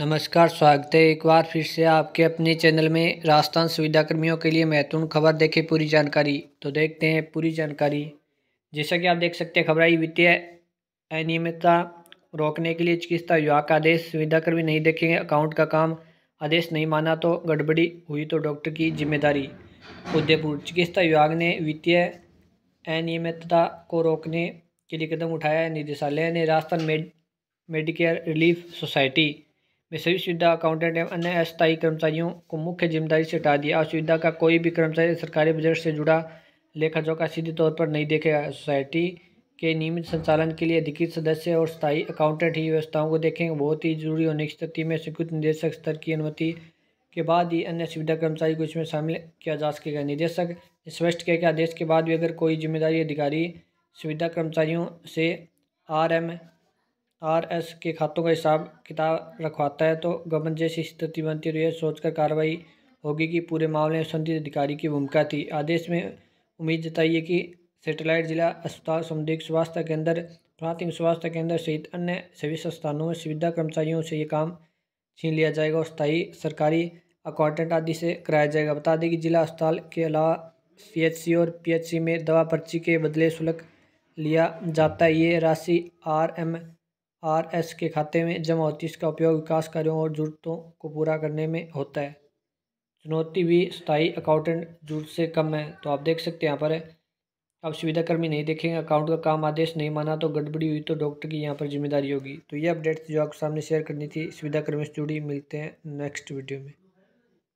नमस्कार स्वागत है एक बार फिर से आपके अपने चैनल में राजस्थान सुविधा कर्मियों के लिए महत्वपूर्ण खबर देखें पूरी जानकारी तो देखते हैं पूरी जानकारी जैसा कि आप देख सकते हैं खबराई वित्तीय अनियमितता रोकने के लिए चिकित्सा विभाग का आदेश सुविधाकर्मी नहीं देखेंगे अकाउंट का काम आदेश नहीं माना तो गड़बड़ी हुई तो डॉक्टर की जिम्मेदारी उदयपुर चिकित्सा विभाग ने वित्तीय अनियमितता को रोकने के लिए कदम उठाया है निदेशालय ने राजस्थान मेड मेडिकेयर रिलीफ सोसाइटी में सुविधा अकाउंटेंट एवं अन्य अस्थायी कर्मचारियों को मुख्य जिम्मेदारी से हटा दिया असुविधा का कोई भी कर्मचारी सरकारी बजट से जुड़ा लेखा जोखा सीधे तौर पर नहीं देखेगा सोसाइटी के नियमित संचालन के लिए अधिकृत सदस्य और स्थायी अकाउंटेंट ही व्यवस्थाओं को देखेंगे बहुत ही जरूरी होने की स्थिति में स्वीकृत निदेशक स्तर की अनुमति के बाद ही अन्य सुविधा कर्मचारी को इसमें शामिल किया जा सकेगा निदेशक स्पष्ट किया कि आदेश के बाद भी अगर कोई जिम्मेदारी अधिकारी सुविधा कर्मचारियों से आर एम आर एस के खातों का हिसाब किताब रखवाता है तो गबन जैसी स्थिति बनती रही है सोचकर कार्रवाई होगी कि पूरे मामले में संदिग्ध अधिकारी की भूमिका थी आदेश में उम्मीद जताई है कि सेटेलाइट जिला अस्पताल समुदायिक स्वास्थ्य केंद्र प्राथमिक स्वास्थ्य केंद्र सहित अन्य सभी संस्थानों में सुविधा कर्मचारियों से ये काम छीन लिया जाएगा और स्थायी सरकारी अकाउंटेंट आदि से कराया जाएगा बता दें कि जिला अस्पताल के अलावा सी और पी में दवा पर्ची के बदले शुल्क लिया जाता है ये राशि आर एम आर एस के खाते में जमा होती है इसका उपयोग विकास कार्यों और जरूरतों को पूरा करने में होता है चुनौती भी स्थायी अकाउंटेंट जरूरत से कम है तो आप देख सकते हैं यहाँ पर है अब सुविधाकर्मी नहीं देखेंगे अकाउंट का काम आदेश नहीं माना तो गड़बड़ी हुई तो डॉक्टर की यहाँ पर जिम्मेदारी होगी तो ये अपडेट्स जो आपके सामने शेयर करनी थी सुविधाकर्मी से जुड़ी मिलते हैं नेक्स्ट वीडियो में